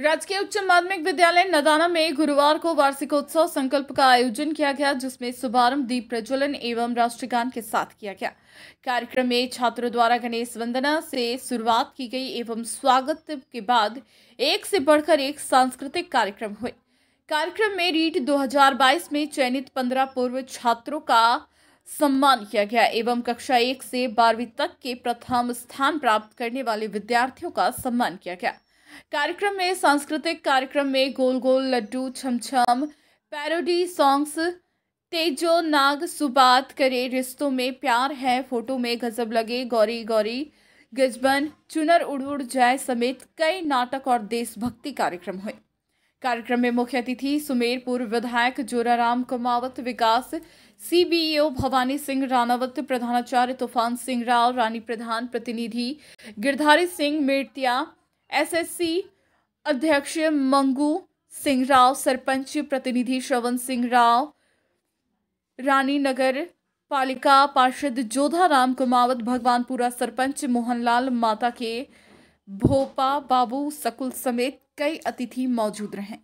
राजकीय उच्च माध्यमिक विद्यालय नदाना में गुरुवार को वार्षिकोत्सव संकल्प का आयोजन किया गया जिसमें शुभारंभ दीप प्रज्वलन एवं राष्ट्रगान के साथ किया गया कार्यक्रम में छात्रों द्वारा गणेश वंदना से शुरुआत की गई एवं स्वागत के बाद एक से बढ़कर एक सांस्कृतिक कार्यक्रम हुए कार्यक्रम में रीट 2022 में चयनित पंद्रह पूर्व छात्रों का सम्मान किया गया एवं कक्षा एक से बारहवीं तक के प्रथम स्थान प्राप्त करने वाले विद्यार्थियों का सम्मान किया गया कार्यक्रम में सांस्कृतिक कार्यक्रम में गोल गोल लड्डू छमछम पैरोडी सॉन्ग्स तेजो नाग सुबात करे रिश्तों में प्यार है फोटो में गजब लगे गौरी गौरी गजबन चुनर उड़ उड़ जाए समेत कई नाटक और देशभक्ति कार्यक्रम हुए कार्यक्रम में मुख्य अतिथि सुमेरपुर विधायक जोराराम कुमावत विकास सीबीओ भवानी सिंह राणावत प्रधानाचार्य तूफान सिंह राव रानी प्रधान प्रतिनिधि गिरधारी सिंह मेरतिया एसएससी अध्यक्ष मंगू सिंह राव सरपंच प्रतिनिधि श्रवण सिंह राव रानी नगर पालिका पार्षद जोधा राम कुमावत भगवानपुरा सरपंच मोहनलाल माता के भोपा बाबू सकुल समेत कई अतिथि मौजूद रहे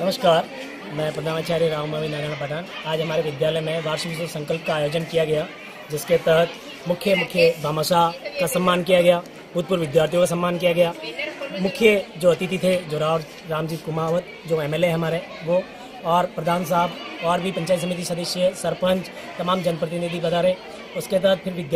नमस्कार मैं प्रधानाचार्य राम नारायण पठान आज हमारे विद्यालय में वार्षिक संकल्प का आयोजन किया गया जिसके तहत मुख्य मुख्य भामाशाह का सम्मान किया गया भूतपूर्व विद्यार्थियों का सम्मान किया गया मुख्य जो अतिथि थे जो राव रामजीत कुमावत जो एमएलए हमारे वो और प्रधान साहब और भी पंचायत समिति सदस्य सरपंच तमाम जनप्रतिनिधि बधारे उसके तहत फिर विद्या